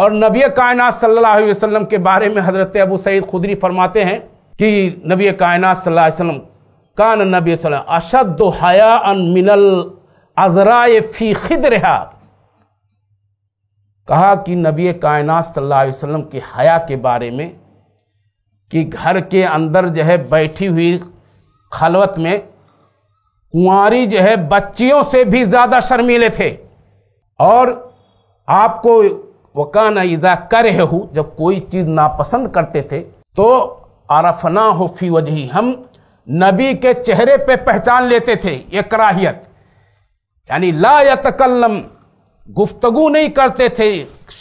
और नबी कायनात सल्लल्लाहु अलैहि वसल्लम के बारे में हज़रत अबू सईद खुदरी फरमाते हैं कि नबी कायनात सल्लल्लाहु अलैहि वसल्लम कान नबी अशद हया अन मिनल अजरा फ़ी खिद रहा कहा कि नबी कायनात सल्लल्लाहु अलैहि वसल्लम की हया के बारे में कि घर के अंदर जो है बैठी हुई खलवत में कुंवारी जो है बच्चियों से भी ज़्यादा शर्मीले थे और आपको वकान कर करहू जब कोई चीज़ नापसंद करते थे तो आरफना हो फी वजही हम नबी के चेहरे पे पहचान लेते थे ये कराहियत यानी ला यतकलम गुफ्तगु नहीं करते थे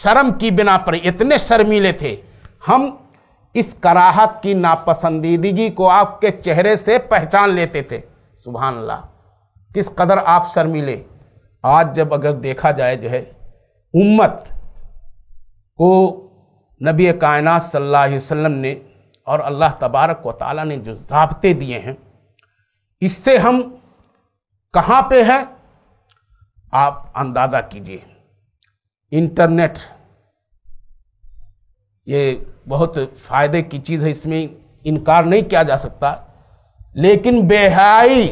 शर्म की बिना पर इतने शर्मीले थे हम इस कराहत की नापसंदीदगी को आपके चेहरे से पहचान लेते थे सुबह अल्लाह किस कदर आप शर्मीले आज जब अगर देखा जाए जो है उम्मत को नबी कायनात सल्लल्लाहु अलैहि वसल्लम ने और अल्लाह तबारक व ताली ने जो जबते दिए हैं इससे हम कहाँ पे हैं आप अंदाज़ा कीजिए इंटरनेट ये बहुत फ़ायदे की चीज़ है इसमें इनकार नहीं किया जा सकता लेकिन बेहाई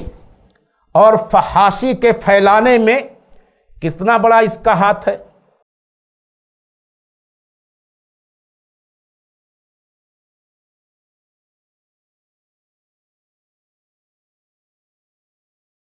और फहाशी के फैलाने में कितना बड़ा इसका हाथ है